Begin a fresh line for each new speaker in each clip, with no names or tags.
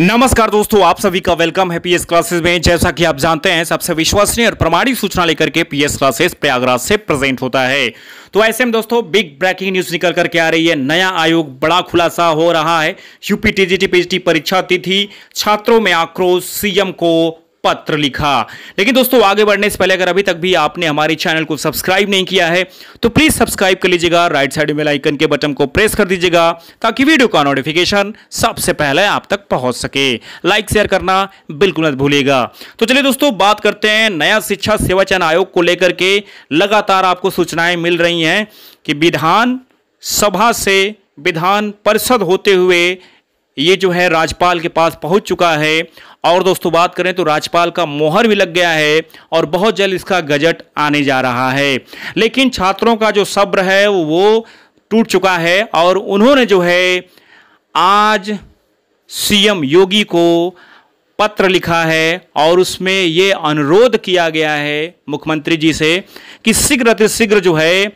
नमस्कार दोस्तों आप सभी का वेलकम है पीएस क्लासेस में जैसा कि आप जानते हैं सबसे विश्वसनीय और प्रमाणिक सूचना लेकर के पीएस क्लासेस प्रयागराज से प्रेजेंट होता है तो ऐसे में दोस्तों बिग ब्रेकिंग न्यूज निकल करके आ रही है नया आयोग बड़ा खुलासा हो रहा है यूपी टीजीटी पीजीटी परीक्षा तिथि छात्रों में आक्रोश सीएम को पत्र लिखा लेकिन दोस्तों आगे बढ़ने से पहले अगर अभी तक भी आपने हमारे चैनल को सब्सक्राइब नहीं किया है तो प्लीज सब्सक्राइब कर लीजिएगा राइट साइड में लाइकन के बटन को प्रेस कर दीजिएगा ताकि वीडियो का नोटिफिकेशन सबसे पहले आप तक पहुंच सके लाइक शेयर करना बिल्कुल मत भूलिएगा तो चलिए दोस्तों बात करते हैं नया शिक्षा सेवा चयन आयोग को लेकर के लगातार आपको सूचनाएं मिल रही हैं कि विधान सभा से विधान परिषद होते हुए ये जो है राजपाल के पास पहुंच चुका है और दोस्तों बात करें तो राजपाल का मोहर भी लग गया है और बहुत जल्द इसका गजट आने जा रहा है लेकिन छात्रों का जो सब्र है वो टूट चुका है और उन्होंने जो है आज सीएम योगी को पत्र लिखा है और उसमें ये अनुरोध किया गया है मुख्यमंत्री जी से कि शीघ्र अतिशीघ्र जो है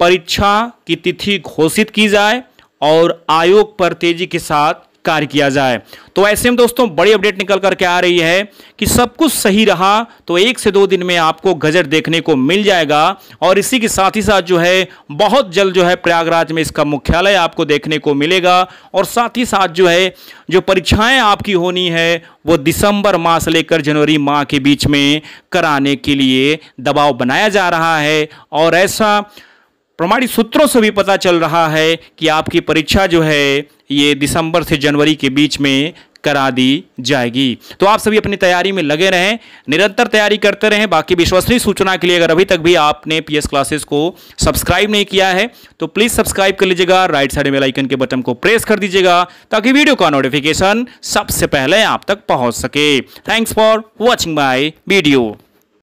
परीक्षा की तिथि घोषित की जाए और आयोग पर तेजी के साथ कार्य किया जाए तो ऐसे में दोस्तों बड़ी अपडेट निकल करके आ रही है कि सब कुछ सही रहा तो एक से दो दिन में आपको गजट देखने को मिल जाएगा और इसी के साथ ही साथ जो है बहुत जल्द जो है प्रयागराज में इसका मुख्यालय आपको देखने को मिलेगा और साथ ही साथ जो है जो परीक्षाएं आपकी होनी है वो दिसंबर माह से लेकर जनवरी माह के बीच में कराने के लिए दबाव बनाया जा रहा है और ऐसा प्रमाणित सूत्रों से भी पता चल रहा है कि आपकी परीक्षा जो है ये दिसंबर से जनवरी के बीच में करा दी जाएगी तो आप सभी अपनी तैयारी में लगे रहें निरंतर तैयारी करते रहें बाकी विश्वसनीय सूचना के लिए अगर अभी तक भी आपने पीएस क्लासेस को सब्सक्राइब नहीं किया है तो प्लीज़ सब्सक्राइब कर लीजिएगा राइट साइड में आइकन के बटन को प्रेस कर दीजिएगा ताकि वीडियो का नोटिफिकेशन सबसे पहले आप तक पहुंच सके thanks for watching my video